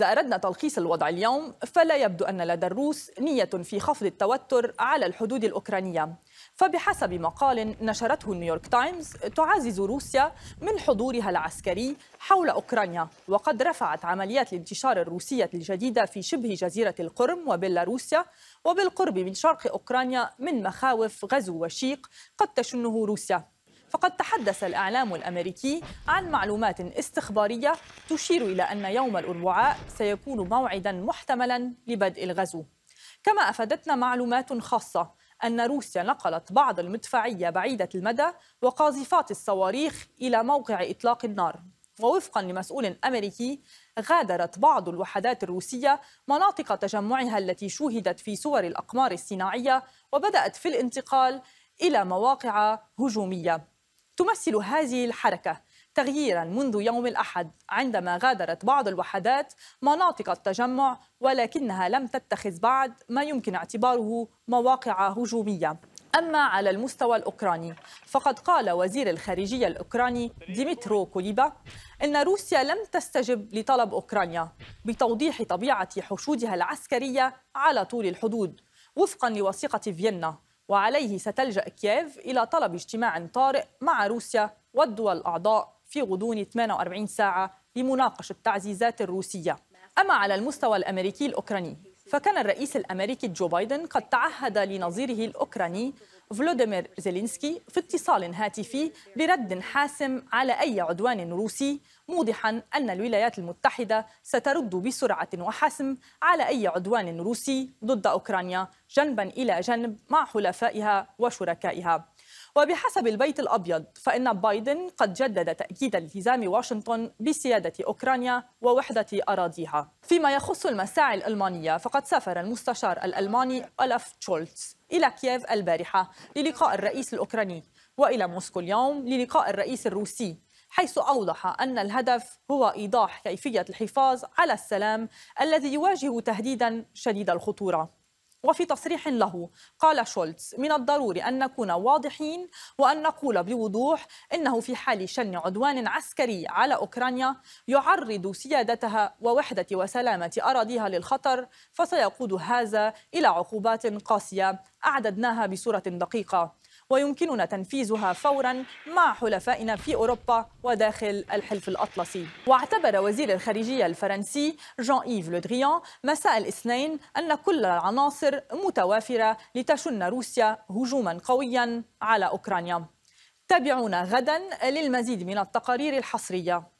إذا أردنا تلخيص الوضع اليوم فلا يبدو أن لدى الروس نية في خفض التوتر على الحدود الأوكرانية فبحسب مقال نشرته نيويورك تايمز تعزز روسيا من حضورها العسكري حول أوكرانيا وقد رفعت عمليات الانتشار الروسية الجديدة في شبه جزيرة القرم وبيلاروسيا وبالقرب من شرق أوكرانيا من مخاوف غزو وشيق قد تشنه روسيا فقد تحدث الإعلام الأمريكي عن معلومات استخبارية تشير إلى أن يوم الأربعاء سيكون موعدا محتملا لبدء الغزو كما أفادتنا معلومات خاصة أن روسيا نقلت بعض المدفعية بعيدة المدى وقاذفات الصواريخ إلى موقع إطلاق النار ووفقا لمسؤول أمريكي غادرت بعض الوحدات الروسية مناطق تجمعها التي شوهدت في صور الأقمار الصناعية وبدأت في الانتقال إلى مواقع هجومية تمثل هذه الحركة تغييرا منذ يوم الأحد عندما غادرت بعض الوحدات مناطق التجمع ولكنها لم تتخذ بعد ما يمكن اعتباره مواقع هجومية أما على المستوى الأوكراني فقد قال وزير الخارجية الأوكراني ديمترو كوليبا إن روسيا لم تستجب لطلب أوكرانيا بتوضيح طبيعة حشودها العسكرية على طول الحدود وفقا لوثيقة فيينا وعليه ستلجأ كييف إلى طلب اجتماع طارئ مع روسيا والدول الأعضاء في غضون 48 ساعة لمناقشة التعزيزات الروسية أما على المستوى الأمريكي الأوكراني فكان الرئيس الأمريكي جو بايدن قد تعهد لنظيره الأوكراني فلوديمير زيلينسكي في اتصال هاتفي برد حاسم على أي عدوان روسي موضحا أن الولايات المتحدة سترد بسرعة وحسم على أي عدوان روسي ضد أوكرانيا جنبا إلى جنب مع حلفائها وشركائها وبحسب البيت الأبيض فإن بايدن قد جدد تأكيد التزام واشنطن بسيادة أوكرانيا ووحدة أراضيها فيما يخص المساعي الألمانية فقد سافر المستشار الألماني ألف شولتز إلى كييف البارحة للقاء الرئيس الأوكراني وإلى موسكو اليوم للقاء الرئيس الروسي حيث أوضح أن الهدف هو إيضاح كيفية الحفاظ على السلام الذي يواجه تهديدا شديد الخطورة وفي تصريح له قال شولتز من الضروري أن نكون واضحين وأن نقول بوضوح إنه في حال شن عدوان عسكري على أوكرانيا يعرض سيادتها ووحدة وسلامة أراضيها للخطر فسيقود هذا إلى عقوبات قاسية أعددناها بصورة دقيقة ويمكننا تنفيذها فورا مع حلفائنا في أوروبا وداخل الحلف الأطلسي واعتبر وزير الخارجية الفرنسي جان إيف لودريان مساء الاثنين أن كل العناصر متوافرة لتشن روسيا هجوما قويا على أوكرانيا تابعونا غدا للمزيد من التقارير الحصرية